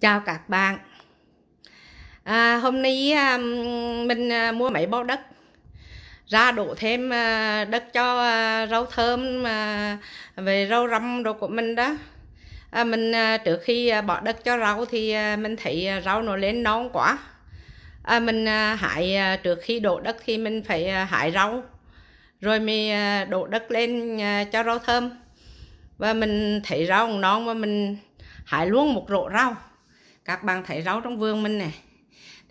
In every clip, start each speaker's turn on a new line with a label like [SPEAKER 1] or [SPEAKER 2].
[SPEAKER 1] chào các bạn à, hôm nay à, mình à, mua mấy bao đất ra đổ thêm à, đất cho rau thơm về rau răm đồ của mình đó à, mình trước khi à, bỏ đất cho rau thì mình thấy rau nó lên non quá à, mình hại trước khi đổ đất thì mình phải hại rau rồi mình đổ đất lên cho rau thơm và mình thấy rau non mà mình hại luôn một rổ rau các bạn thấy rau trong vườn mình này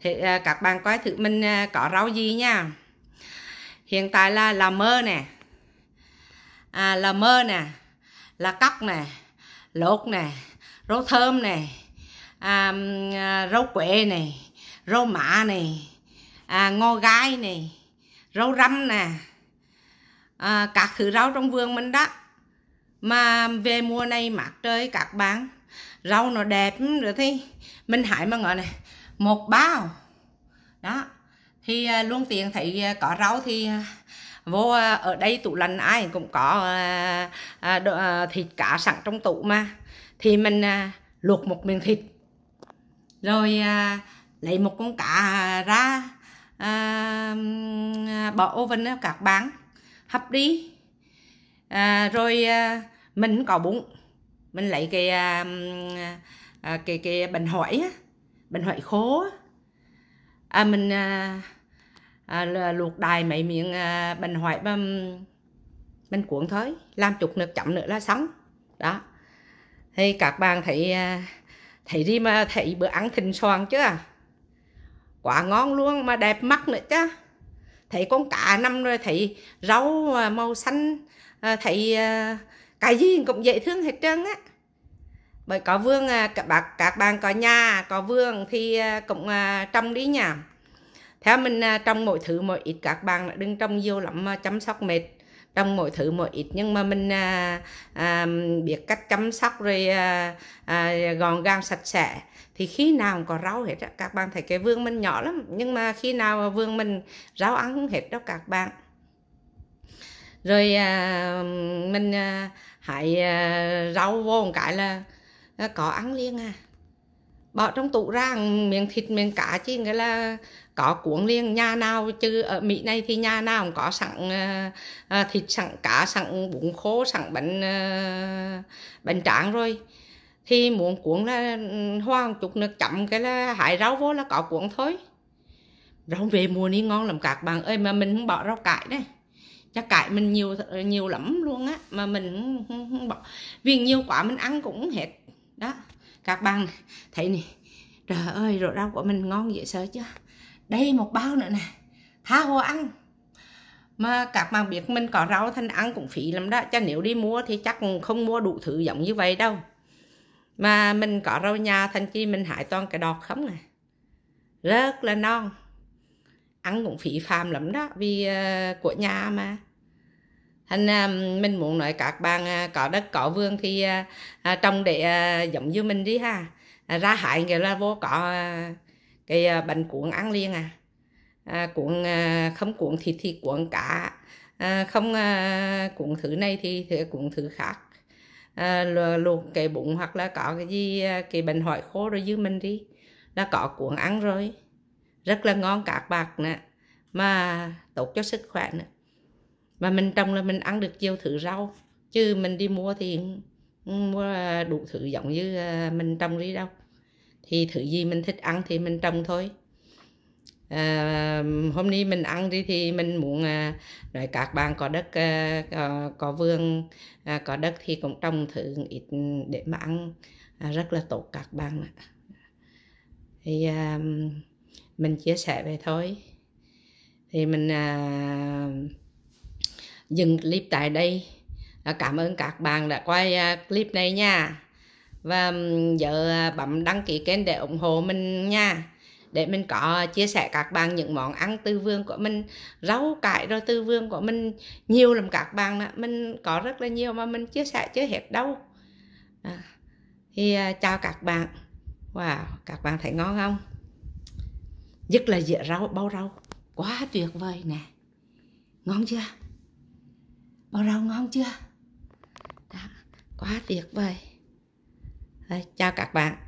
[SPEAKER 1] thì à, các bạn coi thử mình à, có rau gì nha hiện tại là là mơ nè à, là mơ nè là cóc nè lột nè rau thơm nè à, à rau quệ này rau mạ này à, ngô gai này rau răm nè à, các thứ rau trong vườn mình đó mà về mùa này mát trời các bạn rau nó đẹp ừ, rồi thì mình hái mà ngỡ này một bao đó thì à, luôn tiền thấy à, có rau thì à, vô ở đây tủ lạnh ai cũng có thịt cá sẵn trong tủ mà thì mình luộc một miếng thịt rồi lấy một con cá ra à, bỏ oven các bán hấp đi rồi mình có bụng mình lấy cái à, à, cái cái bánh hỏi á bánh hỏi khô à, mình à, à, luộc đài mấy miệng à, bánh hỏi mà mình cuộn thôi làm chút nước chậm nữa là xong đó thì các bạn thấy à, thấy đi mà thấy bữa ăn thịnh soạn chứ à quá ngon luôn mà đẹp mắt nữa chứ thấy con cá năm rồi thấy rau à, màu xanh à, thấy cái gì cũng dễ thương hết trơn á bởi có vương à, các bạn các bạn có nhà có vương thì à, cũng à, trồng đi nhà theo mình trồng mỗi thứ mỗi ít các bạn đừng trồng nhiều lắm mà chăm sóc mệt trồng mỗi thứ mỗi ít nhưng mà mình à, à, biết cách chăm sóc rồi à, à, gọn gàng sạch sẽ thì khi nào cũng có rau hết các bạn thấy cái vương mình nhỏ lắm nhưng mà khi nào vương mình rau ăn hết đó các bạn rồi à, mình à, hãy à, rau vô một cái là à, có ăn liền à bỏ trong tủ ra miếng thịt miếng cá chứ nghĩa là có cuốn liền nhà nào chứ ở Mỹ này thì nhà nào cũng có sẵn à, à thịt sẵn cá sẵn bún khô sẵn bánh à, bánh tráng rồi thì muốn cuốn là ừ, hoang một chút nước chấm cái là hải rau vô là có cuốn thôi rau về mùa đi ngon lắm các bạn ơi mà mình không bỏ rau cải đấy chắc cãi mình nhiều nhiều lắm luôn á mà mình không vì nhiều quả mình ăn cũng hết đó các bạn thấy nè trời ơi rồi rau của mình ngon dễ sợ chưa đây một bao nữa nè tha hồ ăn mà các bạn biết mình có rau thanh ăn cũng phí lắm đó cho nếu đi mua thì chắc không mua đủ thứ giống như vậy đâu mà mình có rau nhà thanh chi mình hại toàn cái đọt không à rất là non ăn cũng phí phạm lắm đó vì ờ, của nhà mà thành uh, mình muốn nói các bạn uh, có đất có vườn thì uh, trồng để uh, giống như mình đi ha ra hại người là vô có cái uh, bánh cuộn ăn liền à cuộn không cuộn thịt thì cuộn cả, không cuộn thứ này thì, thì cuộn thứ khác uh, luộc cái bụng hoặc là có cái gì cái bệnh hỏi khô rồi dư mình đi là có cuộn ăn rồi rất là ngon các bạc nè mà tốt cho sức khỏe nè mà mình trồng là mình ăn được nhiều thứ rau chứ mình đi mua thì mua đủ thứ giống như à, mình trồng đi đâu thì thứ gì mình thích ăn thì mình trồng thôi à, hôm nay mình ăn đi thì mình muốn à, nói các bạn có đất à, có, có vườn à, có đất thì cũng trồng thử ít để mà ăn à, rất là tốt các bạn thì à, mình chia sẻ về thôi thì mình à, dừng clip tại đây à, cảm ơn các bạn đã quay à, clip này nha và giờ à, bấm đăng ký kênh để ủng hộ mình nha để mình có chia sẻ các bạn những món ăn tư vương của mình rau cải rồi tư vương của mình nhiều lắm các bạn đó. mình có rất là nhiều mà mình chia sẻ chưa hết đâu à, thì à, chào các bạn wow các bạn thấy ngon không nhất là dĩa rau bao rau quá tuyệt vời nè ngon chưa bao rau ngon chưa Đó, quá tuyệt vời Đây, chào các bạn